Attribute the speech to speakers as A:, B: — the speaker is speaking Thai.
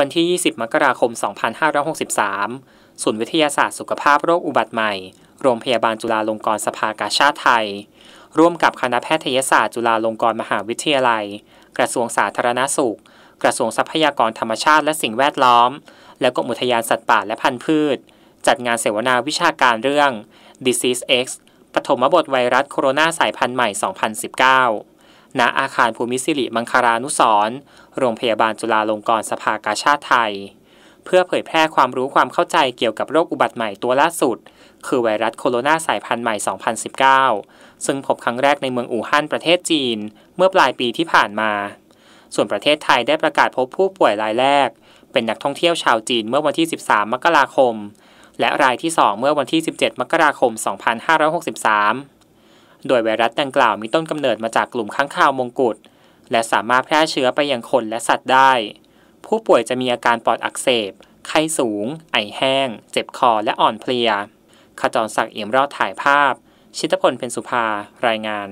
A: วันที่ 20 มกราคม 2563 ศูนย์วิทยาศาสตร์สุขภาพโรคอุบัติใหม่ โรงพยาบาลจุฬาลงกรณ์สภากาชาติไทย ร่วมกับคณะแพทยศาสตร์จุฬาลงกรณ์มหาวิทยาลัย กระทรวงสาธารณาสุข กระทรวงทรัพยากรธรรมชาติและสิ่งแวดล้อม และกรมอุทยานสัตว์ป่าและพันธุ์พืช จัดงานเสวนาวิชาการเรื่อง Disease X ปฐมบทไวรัสโคโรนาสายพันธุ์ใหม่ 2019ณอาคารภูมิศิริมังคารานุสรณ์โรงพยาบาลจุฬาลงกรณ์สภากาชาติไทย เพื่อเผยแพร่ความรู้ความเข้าใจเกี่ยวกับโรคอุบัติใหม่ตัวล่าสุด คือไวรัสโคโรนาสายพันธุ์ใหม่ 2019 ซึ่งพบครั้งแรกในเมืองอู่ฮั่นประเทศจีนเมื่อปลายปีที่ผ่านมา ส่วนประเทศไทยได้ประกาศพบผู้ป่วยรายแรก เป็นนักท่องเที่ยวชาวจีนเมื่อวันที่ 13 มกราคม และรายที่2เมื่อวันที่ 17 มกราคม 2563โดยไวรัสดังกล่าวมีต้นกำเนิดมาจากกลุ่มข้างข่าวมงกุฎและสามารถแพร่เชื้อไปยังคนและสัตว์ได้ ผู้ป่วยจะมีอาการปอดอักเสบ ไข้สูง ไอแห้ง เจ็บคอและอ่อนเพลียขจรศักดิ์เอี่ยมรอดถ่ายภาพ ชิตพลเพ็ญสุภารายงาน